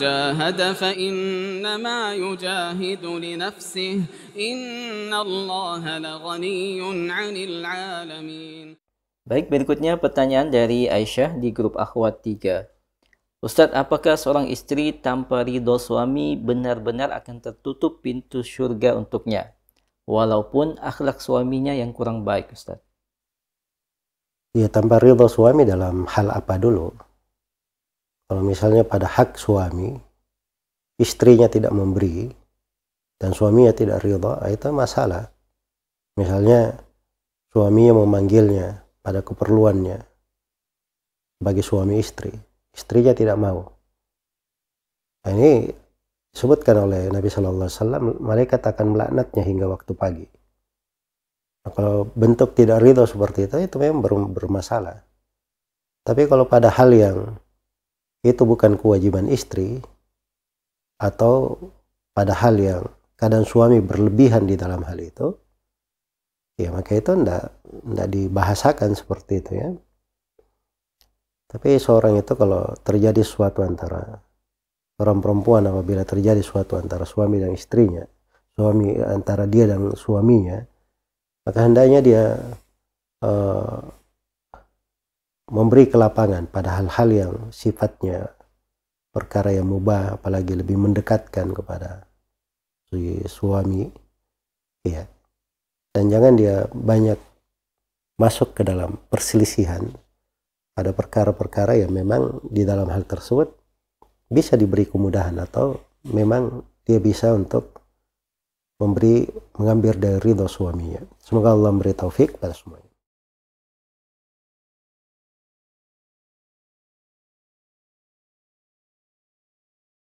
جاهد فإنما يجاهد لنفسه إن الله لغني عن العالمين Baik, berikutnya pertanyaan dari Aisyah di grup Akhwat 3. Ustadz, apakah seorang istri tanpa ridho suami benar-benar akan tertutup pintu surga untuknya? Walaupun akhlak suaminya yang kurang baik, Ustadz. Ya, tanpa ridho suami dalam hal apa dulu? kalau misalnya pada hak suami istrinya tidak memberi dan suaminya tidak ridha ah, itu masalah misalnya suaminya memanggilnya pada keperluannya bagi suami istri istrinya tidak mau nah, ini disebutkan oleh Nabi Shallallahu Alaihi Wasallam malaikat akan melaknatnya hingga waktu pagi nah, kalau bentuk tidak ridho seperti itu itu memang bermasalah tapi kalau pada hal yang itu bukan kewajiban istri atau pada hal yang kadang suami berlebihan di dalam hal itu ya maka itu ndak ndak dibahasakan seperti itu ya tapi seorang itu kalau terjadi suatu antara seorang perempuan apabila terjadi suatu antara suami dan istrinya suami antara dia dan suaminya maka hendaknya dia uh, memberi kelapangan pada hal-hal yang sifatnya perkara yang mubah apalagi lebih mendekatkan kepada si suami ya dan jangan dia banyak masuk ke dalam perselisihan pada perkara-perkara yang memang di dalam hal tersebut bisa diberi kemudahan atau memang dia bisa untuk memberi mengambil dari ridho suaminya. Semoga Allah memberi taufik pada semuanya.